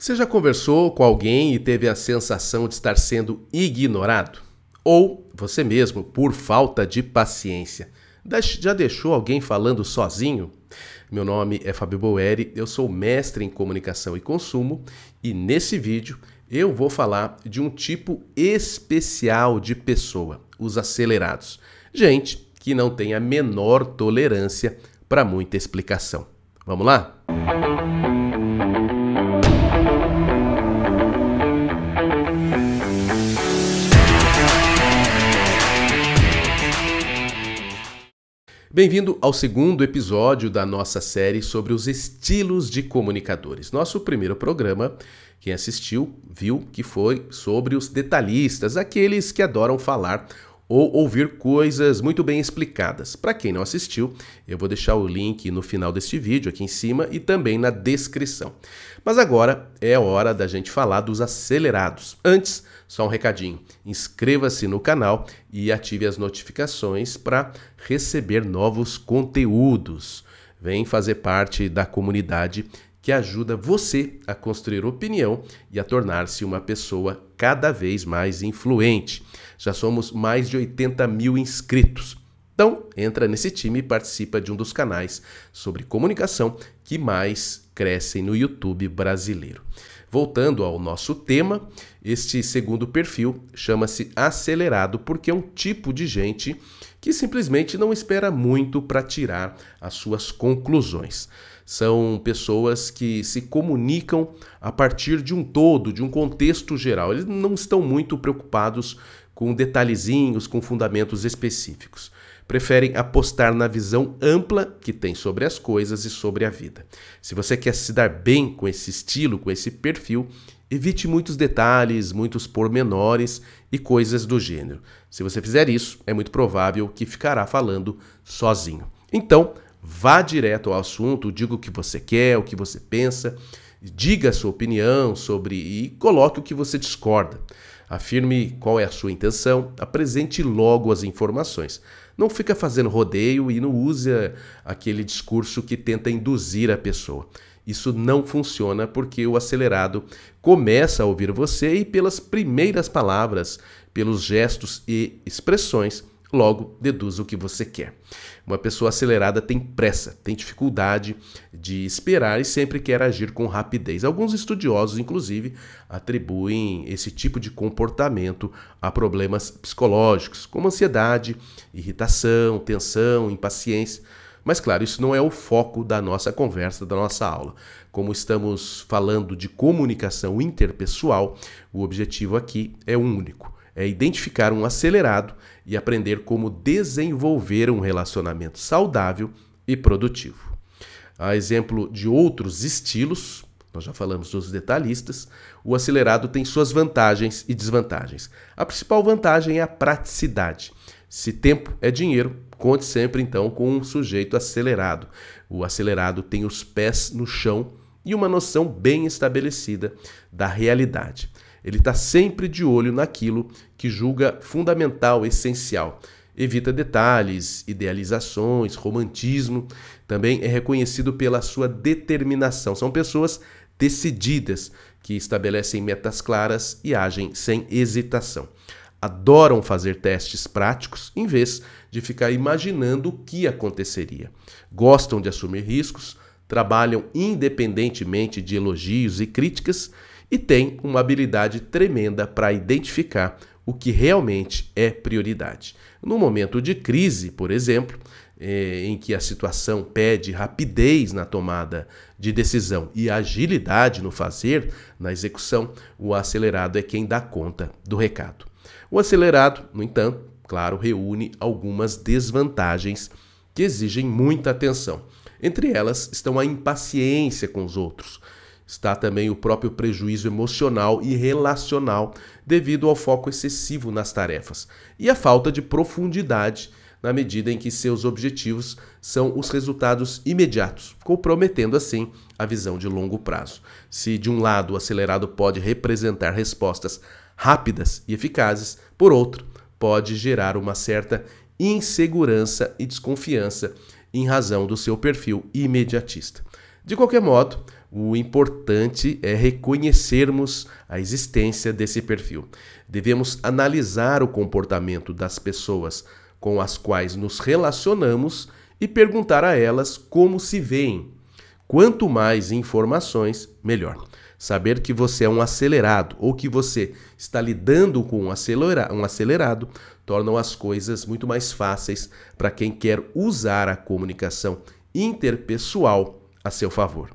Você já conversou com alguém e teve a sensação de estar sendo ignorado? Ou você mesmo, por falta de paciência? Já deixou alguém falando sozinho? Meu nome é Fábio Boeri, eu sou mestre em comunicação e consumo e nesse vídeo eu vou falar de um tipo especial de pessoa, os acelerados. Gente que não tem a menor tolerância para muita explicação. Vamos lá? Música Bem-vindo ao segundo episódio da nossa série sobre os estilos de comunicadores. Nosso primeiro programa, quem assistiu, viu que foi sobre os detalhistas, aqueles que adoram falar ou ouvir coisas muito bem explicadas. Para quem não assistiu, eu vou deixar o link no final deste vídeo aqui em cima e também na descrição. Mas agora é hora da gente falar dos acelerados. Antes, só um recadinho: inscreva-se no canal e ative as notificações para receber novos conteúdos. Vem fazer parte da comunidade que ajuda você a construir opinião e a tornar-se uma pessoa cada vez mais influente. Já somos mais de 80 mil inscritos. Então, entra nesse time e participa de um dos canais sobre comunicação que mais crescem no YouTube brasileiro. Voltando ao nosso tema, este segundo perfil chama-se acelerado porque é um tipo de gente que simplesmente não espera muito para tirar as suas conclusões. São pessoas que se comunicam a partir de um todo, de um contexto geral. Eles não estão muito preocupados com detalhezinhos, com fundamentos específicos. Preferem apostar na visão ampla que tem sobre as coisas e sobre a vida. Se você quer se dar bem com esse estilo, com esse perfil, evite muitos detalhes, muitos pormenores e coisas do gênero. Se você fizer isso, é muito provável que ficará falando sozinho. Então, Vá direto ao assunto, diga o que você quer, o que você pensa, diga a sua opinião sobre e coloque o que você discorda. Afirme qual é a sua intenção, apresente logo as informações. Não fica fazendo rodeio e não use aquele discurso que tenta induzir a pessoa. Isso não funciona porque o acelerado começa a ouvir você e, pelas primeiras palavras, pelos gestos e expressões, Logo, deduza o que você quer. Uma pessoa acelerada tem pressa, tem dificuldade de esperar e sempre quer agir com rapidez. Alguns estudiosos, inclusive, atribuem esse tipo de comportamento a problemas psicológicos, como ansiedade, irritação, tensão, impaciência. Mas, claro, isso não é o foco da nossa conversa, da nossa aula. Como estamos falando de comunicação interpessoal, o objetivo aqui é único é identificar um acelerado e aprender como desenvolver um relacionamento saudável e produtivo. A exemplo de outros estilos, nós já falamos dos detalhistas, o acelerado tem suas vantagens e desvantagens. A principal vantagem é a praticidade. Se tempo é dinheiro, conte sempre então com um sujeito acelerado. O acelerado tem os pés no chão e uma noção bem estabelecida da realidade. Ele está sempre de olho naquilo que julga fundamental, essencial. Evita detalhes, idealizações, romantismo. Também é reconhecido pela sua determinação. São pessoas decididas, que estabelecem metas claras e agem sem hesitação. Adoram fazer testes práticos em vez de ficar imaginando o que aconteceria. Gostam de assumir riscos, trabalham independentemente de elogios e críticas e tem uma habilidade tremenda para identificar o que realmente é prioridade. No momento de crise, por exemplo, eh, em que a situação pede rapidez na tomada de decisão e agilidade no fazer, na execução, o acelerado é quem dá conta do recado. O acelerado, no entanto, claro, reúne algumas desvantagens que exigem muita atenção. Entre elas estão a impaciência com os outros, está também o próprio prejuízo emocional e relacional devido ao foco excessivo nas tarefas e a falta de profundidade na medida em que seus objetivos são os resultados imediatos, comprometendo assim a visão de longo prazo. Se de um lado o acelerado pode representar respostas rápidas e eficazes, por outro, pode gerar uma certa insegurança e desconfiança em razão do seu perfil imediatista. De qualquer modo, o importante é reconhecermos a existência desse perfil. Devemos analisar o comportamento das pessoas com as quais nos relacionamos e perguntar a elas como se veem. Quanto mais informações, melhor. Saber que você é um acelerado ou que você está lidando com um, acelera um acelerado tornam as coisas muito mais fáceis para quem quer usar a comunicação interpessoal a seu favor.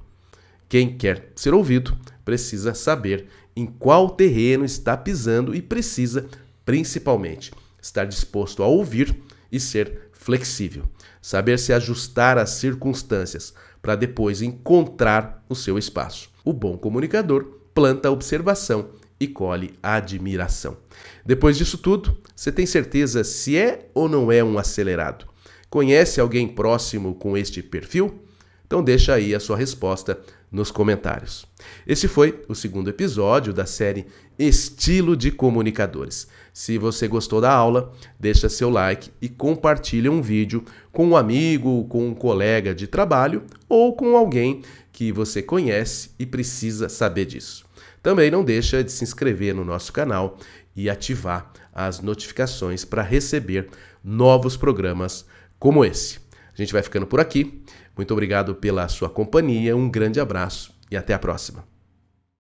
Quem quer ser ouvido precisa saber em qual terreno está pisando e precisa, principalmente, estar disposto a ouvir e ser flexível. Saber se ajustar às circunstâncias para depois encontrar o seu espaço. O bom comunicador planta a observação e colhe a admiração. Depois disso tudo, você tem certeza se é ou não é um acelerado? Conhece alguém próximo com este perfil? Então deixa aí a sua resposta nos comentários. Esse foi o segundo episódio da série Estilo de Comunicadores. Se você gostou da aula, deixa seu like e compartilha um vídeo com um amigo, com um colega de trabalho ou com alguém que você conhece e precisa saber disso. Também não deixa de se inscrever no nosso canal e ativar as notificações para receber novos programas como esse. A gente vai ficando por aqui. Muito obrigado pela sua companhia, um grande abraço e até a próxima.